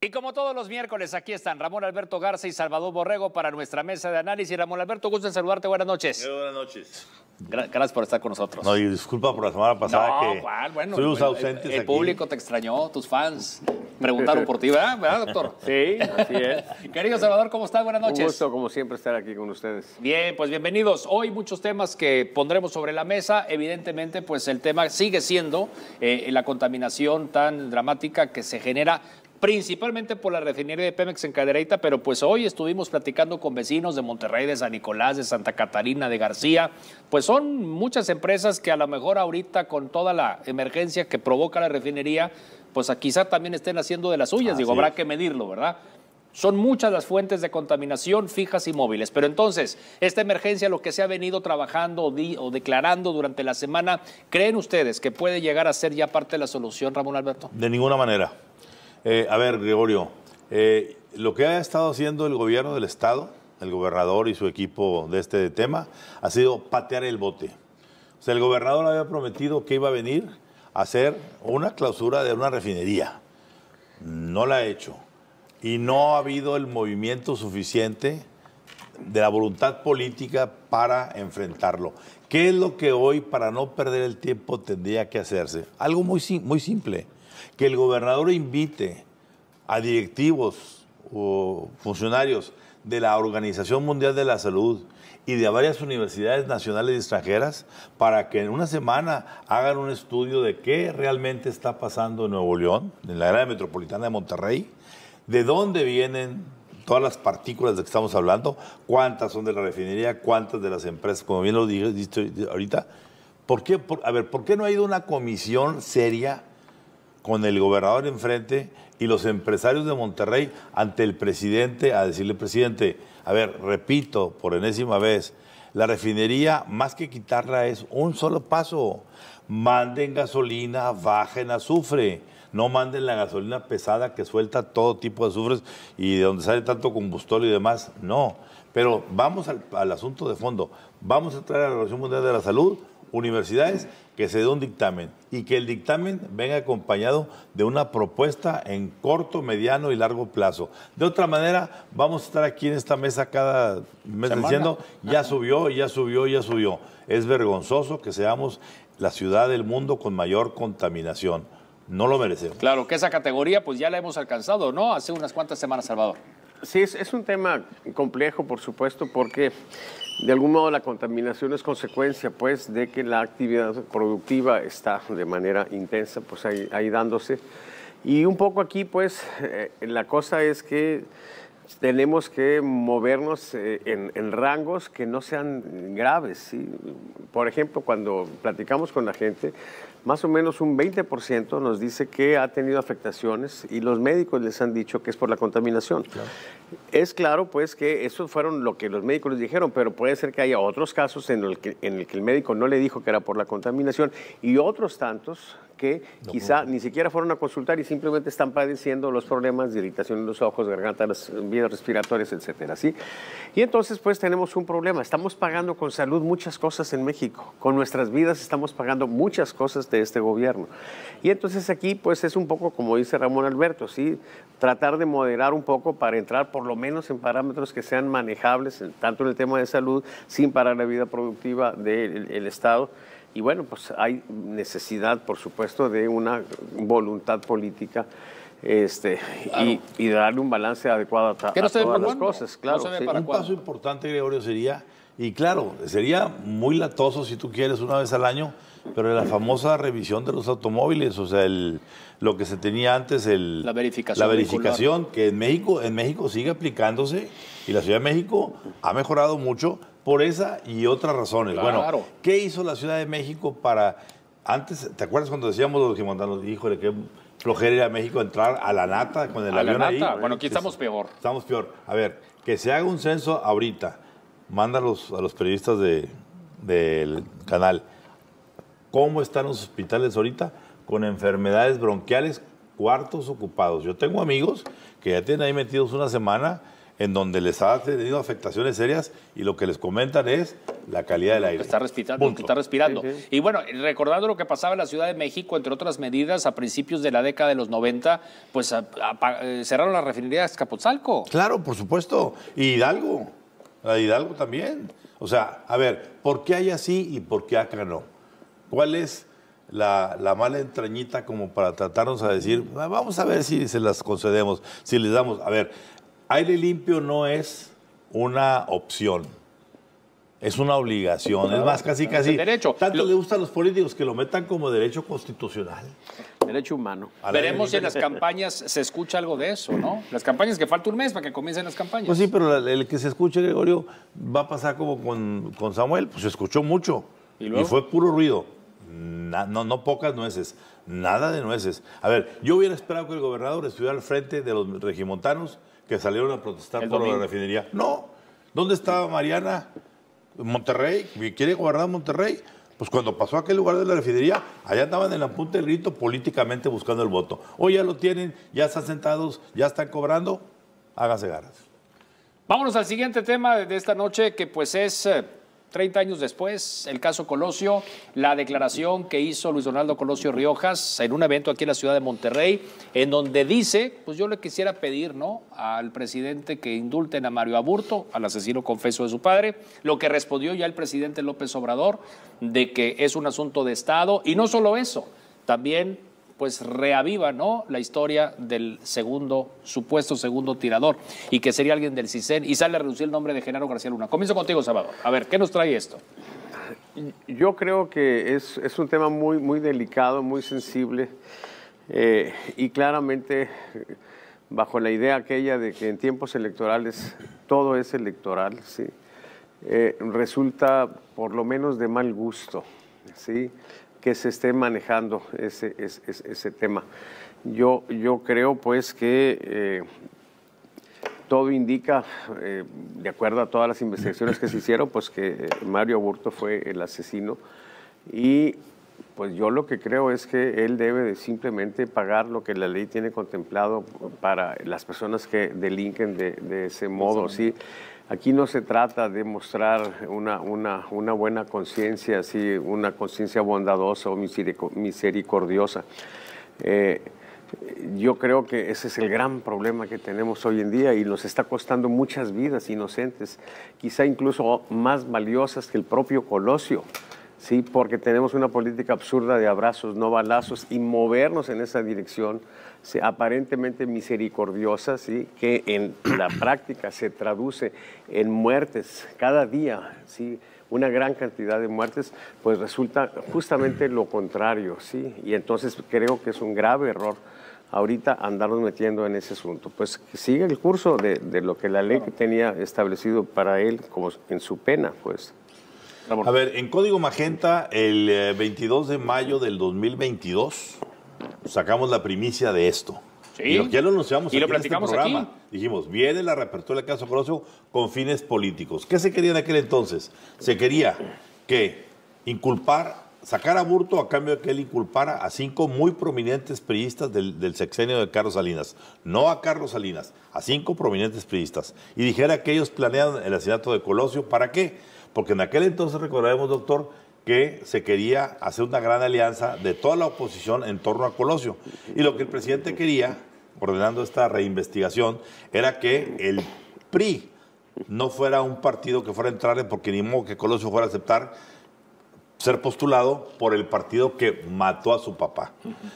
Y como todos los miércoles, aquí están Ramón Alberto Garza y Salvador Borrego para nuestra mesa de análisis. Ramón Alberto, gusto en saludarte. Buenas noches. buenas noches. gracias por estar con nosotros. No, y disculpa por la semana pasada que estuvimos ausentes. El, público te extrañó, tus fans preguntaron por ti, ¿verdad? doctor? Sí, así es. Querido Salvador, ¿cómo estás? Buenas noches. Un gusto, como siempre, estar aquí con ustedes. Bien, pues bienvenidos. Hoy muchos temas que pondremos sobre la mesa. Evidentemente, pues el tema sigue siendo eh, la contaminación tan dramática que se genera principalmente por la refinería de Pemex en Cadereyta, pero pues hoy estuvimos platicando con vecinos de Monterrey, de San Nicolás, de Santa Catarina, de García, pues son muchas empresas que a lo mejor ahorita con toda la emergencia que provoca la refinería, pues quizá también estén haciendo de las suyas, digo, habrá que medirlo, ¿verdad? Son muchas las fuentes de contaminación fijas y móviles. Pero entonces, esta emergencia, lo que se ha venido trabajando o, declarando durante la semana, ¿creen ustedes que puede llegar a ser ya parte de la solución, Ramón Alberto? De ninguna manera. Eh, a ver, Gregorio, eh, lo que ha estado haciendo el gobierno del Estado, el gobernador y su equipo de este tema, ha sido patear el bote. O sea, el gobernador había prometido que iba a venir a hacer una clausura de una refinería. No la ha hecho. Y no ha habido el movimiento suficiente de la voluntad política para enfrentarlo. ¿Qué es lo que hoy, para no perder el tiempo, tendría que hacerse? Algo muy, muy simple que el gobernador invite a directivos o funcionarios de la Organización Mundial de la Salud y de varias universidades nacionales y extranjeras para que en una semana hagan un estudio de qué realmente está pasando en Nuevo León, en la área metropolitana de Monterrey, de dónde vienen todas las partículas de que estamos hablando, cuántas son de la refinería, cuántas de las empresas, como bien lo dije ahorita. ¿Por qué, a ver, ¿por qué no ha ido una comisión seria con el gobernador enfrente y los empresarios de Monterrey ante el presidente a decirle, presidente, a ver, repito por enésima vez, la refinería más que quitarla es un solo paso. Manden gasolina, bajen azufre. No manden la gasolina pesada que suelta todo tipo de azufres y de donde sale tanto combustible y demás. No. Pero vamos al, al asunto de fondo. Vamos a traer a la Organización Mundial de la Salud universidades que se dé un dictamen y que el dictamen venga acompañado de una propuesta en corto, mediano y largo plazo. De otra manera, vamos a estar aquí en esta mesa cada mes diciendo, ya subió, ya subió, ya subió. Es vergonzoso que seamos la ciudad del mundo con mayor contaminación. No lo merecemos. Claro, que esa categoría pues ya la hemos alcanzado, ¿no? Hace unas cuantas semanas, Salvador. Sí, es un tema complejo, por supuesto, porque de algún modo la contaminación es consecuencia pues de que la actividad productiva está de manera intensa pues ahí, dándose y un poco aquí pues eh, la cosa es que tenemos que movernos eh, en, rangos que no sean graves. ¿sí? Por ejemplo, cuando platicamos con la gente, más o menos un 20% nos dice que ha tenido afectaciones y los médicos les han dicho que es por la contaminación. Es claro, pues, que eso fueron lo que los médicos les dijeron, pero puede ser que haya otros casos en el en el, que el médico no le dijo que era por la contaminación y otros tantos que quizá ni siquiera fueron a consultar y simplemente están padeciendo los problemas de irritación en los ojos, garganta, las vías respiratorias, etcétera, ¿sí? Y entonces pues tenemos un problema, estamos pagando con salud muchas cosas en México, con nuestras vidas estamos pagando muchas cosas de este gobierno. Y entonces aquí pues es un poco como dice Ramón Alberto, ¿sí? Tratar de moderar un poco para entrar por lo menos en parámetros que sean manejables, tanto en el tema de salud, sin parar la vida productiva del Estado. Y bueno, pues hay necesidad, por supuesto, de una voluntad política este, y, y, darle un balance adecuado a, todas las cosas. Claro, un paso importante, Gregorio, sería, y claro, sería muy latoso si tú quieres una vez al año, pero la famosa revisión de los automóviles, o sea, el, lo que se tenía antes, el, la verificación, la verificación que en México, en México sigue aplicándose y la Ciudad de México ha mejorado mucho, por esa y otras razones. Bueno, ¿qué hizo la Ciudad de México para... Antes, ¿te acuerdas cuando decíamos los gimontanos, híjole, qué flojera ir a México entrar a la nata con el avión Ahí? Bueno, aquí estamos peor. Estamos peor. A ver, que se haga un censo ahorita. Mándalos a los periodistas de, del canal. ¿Cómo están los hospitales ahorita con enfermedades bronquiales, cuartos ocupados? Yo tengo amigos que ya tienen ahí metidos una semana en donde les ha tenido afectaciones serias y lo que les comentan es la calidad del aire. Está respirando, está respirando. Y bueno, recordando lo que pasaba en la Ciudad de México, entre otras medidas, a principios de la década de los 90, pues eh, cerraron la refinería de Escapotzalco. Claro, por supuesto. Y Hidalgo, la Hidalgo también. O sea, a ver, ¿por qué hay así y por qué acá no? ¿Cuál es la, la, mala entrañita como para tratarnos a decir, ah, vamos a ver si se las concedemos, si les damos, a ver, aire limpio no es una opción. Es una obligación, es más, casi, casi. Derecho. Tanto le gustan los políticos que lo metan como derecho constitucional. Derecho humano. Veremos si en las campañas se escucha algo de eso, ¿no? Las campañas que falta un mes para que comiencen las campañas. Pues sí, pero el que se escuche, Gregorio, va a pasar como con, Samuel, pues se escuchó mucho. ¿Y, fue puro ruido. no, no pocas nueces, nada de nueces. A ver, yo hubiera esperado que el gobernador estuviera al frente de los regimontanos que salieron a protestar por la refinería. No. ¿Dónde estaba Mariana? Monterrey. ¿Quiere guardar Monterrey? Pues cuando pasó a aquel lugar de la refinería, allá andaban en la punta del grito políticamente buscando el voto. Hoy ya lo tienen, ya están sentados, ya están cobrando. Háganse ganas. Vámonos al siguiente tema de esta noche, que pues es eh, 30 años después, el caso Colosio, la declaración que hizo Luis Donaldo Colosio Riojas en un evento aquí en la ciudad de Monterrey, en donde dice, pues yo le quisiera pedir, ¿no?, al presidente que indulten a Mario Aburto, al asesino confeso de su padre, lo que respondió ya el presidente López Obrador, de que es un asunto de Estado, y no solo eso, también pues reaviva ¿no? la historia del segundo, supuesto segundo tirador, y que sería alguien del CISEN, y sale a reducir el nombre de Genaro García Luna. Comienzo contigo, Salvador. A ver, ¿qué nos trae esto? Yo creo que es, un tema muy, muy delicado, muy sensible, eh, y claramente bajo la idea aquella de que en tiempos electorales todo es electoral, ¿sí? Eh, resulta por lo menos de mal gusto. ¿sí? se esté manejando ese, tema. Yo, yo creo pues que eh, todo indica, eh, de acuerdo a todas las investigaciones que se hicieron, pues que eh, Mario Aburto fue el asesino y pues yo lo que creo es que él debe simplemente pagar lo que la ley tiene contemplado para las personas que delinquen de, ese modo, ¿sí? Aquí no se trata de mostrar una, buena conciencia, sí, una conciencia bondadosa o misericordiosa. Eh, yo creo que ese es el gran problema que tenemos hoy en día y nos está costando muchas vidas inocentes, quizá incluso más valiosas que el propio Colosio. ¿sí? porque tenemos una política absurda de abrazos, no balazos, y movernos en esa dirección aparentemente misericordiosa, ¿sí? que en la práctica se traduce en muertes cada día, ¿sí? una gran cantidad de muertes, pues resulta justamente lo contrario, ¿sí? y entonces creo que es un grave error ahorita andarnos metiendo en ese asunto. Pues sigue el curso de, de lo que la ley tenía establecido para él como en su pena, pues. A ver, en Código Magenta, el 22 eh, de mayo del 2022, sacamos la primicia de esto. Sí. Y lo, ya lo anunciamos y este platicamos en programa. Aquí. Dijimos, viene la reapertura del caso Colosio con fines políticos. ¿Qué se quería en aquel entonces? Se quería que inculpar sacar a Burto a cambio de que él inculpara a cinco muy prominentes priistas del, sexenio de Carlos Salinas. No a Carlos Salinas, a cinco prominentes priistas. Y dijera que ellos planean el asesinato de Colosio. ¿Para qué? Porque en aquel entonces, recordaremos, doctor, que se quería hacer una gran alianza de toda la oposición en torno a Colosio. Y lo que el presidente quería, ordenando esta reinvestigación, era que el PRI no fuera un partido que fuera a entrarle, porque ni modo que Colosio fuera a aceptar ser postulado por el partido que mató a su papá.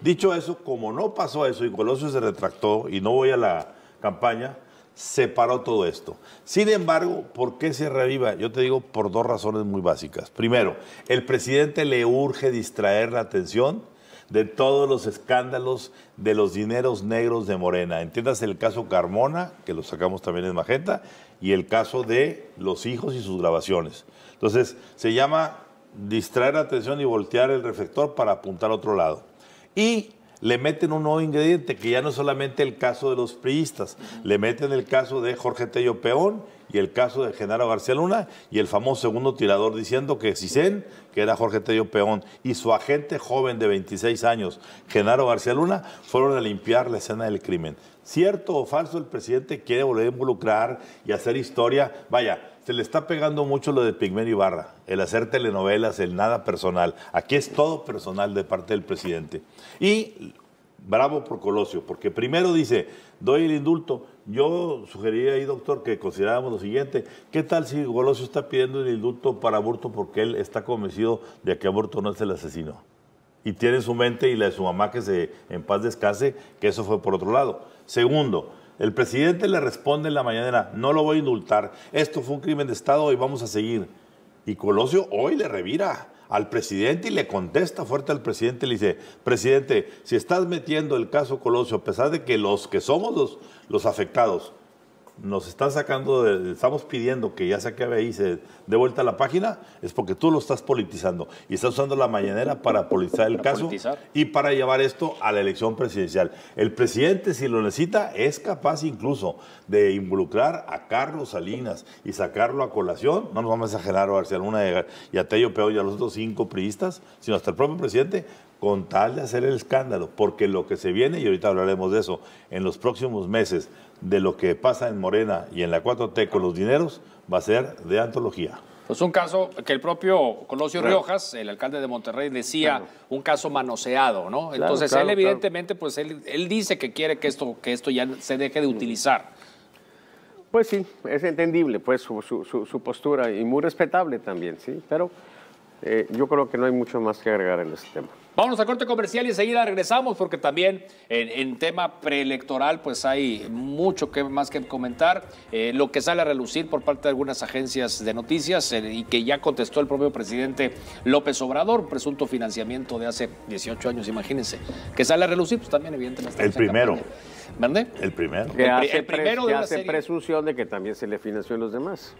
Dicho eso, como no pasó eso y Colosio se retractó y no voy a la campaña, Separó todo esto. Sin embargo, ¿por qué se reviva? Yo te digo por dos razones muy básicas. Primero, el presidente le urge distraer la atención de todos los escándalos de los dineros negros de Morena. Entiendas el caso Carmona, que lo sacamos también en Magenta, y el caso de los hijos y sus grabaciones. Entonces, se llama distraer la atención y voltear el reflector para apuntar a otro lado. Y le meten un nuevo ingrediente, que ya no es solamente el caso de los priistas, le meten el caso de Jorge Tello Peón y el caso de Genaro García Luna y el famoso segundo tirador diciendo que Cisen, que era Jorge Tello Peón, y su agente joven de 26 años, Genaro García Luna, fueron a limpiar la escena del crimen. ¿Cierto o falso el presidente quiere volver a involucrar y hacer historia? Vaya, se le está pegando mucho lo de Pigmen Ibarra, el hacer telenovelas, el nada personal. Aquí es todo personal de parte del presidente. Y bravo por Colosio, porque primero dice, doy el indulto. Yo sugeriría ahí, doctor, que consideráramos lo siguiente. ¿Qué tal si Colosio está pidiendo el indulto para aborto porque él está convencido de que aborto no es el asesino? Y tiene en su mente y la de su mamá que se en paz descanse, que eso fue por otro lado. Segundo, el presidente le responde en la mañana, no lo voy a indultar, esto fue un crimen de Estado y vamos a seguir. Y Colosio hoy le revira al presidente y le contesta fuerte al presidente, le dice, presidente, si estás metiendo el caso Colosio, a pesar de que los que somos los, los afectados, nos están sacando, estamos pidiendo que ya se acabe ahí, se dé vuelta a la página, es porque tú lo estás politizando y estás usando la mañanera para politizar el caso y para llevar esto a la elección presidencial. El presidente, si lo necesita, es capaz incluso de involucrar a Carlos Salinas y sacarlo a colación, no nos vamos a exagerar a García Luna y a Tello Peo y a los otros cinco priistas, sino hasta el propio presidente con tal de hacer el escándalo, porque lo que se viene, y ahorita hablaremos de eso, en los próximos meses, de lo que pasa en Morena y en la 4T con los dineros, va a ser de antología. Pues un caso que el propio Colosio Riojas, el alcalde de Monterrey, decía un caso manoseado, ¿no? Entonces él evidentemente, pues él, dice que quiere que esto, que esto ya se deje de utilizar. Pues sí, es entendible, pues su, su, su postura y muy respetable también, sí, pero eh, yo creo que no hay mucho más que agregar en este tema. Vamos a corte comercial y enseguida regresamos porque también en, tema preelectoral pues hay mucho que, más que comentar. Eh, lo que sale a relucir por parte de algunas agencias de noticias eh, y que ya contestó el propio presidente López Obrador, presunto financiamiento de hace 18 años, imagínense. Que sale a relucir pues también evidentemente. El primero. ¿Verdad? El primero. el, hace primero de hace presunción de que también se le financió a los demás.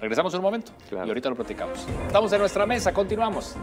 Regresamos un momento y ahorita lo platicamos. Estamos en nuestra mesa, continuamos.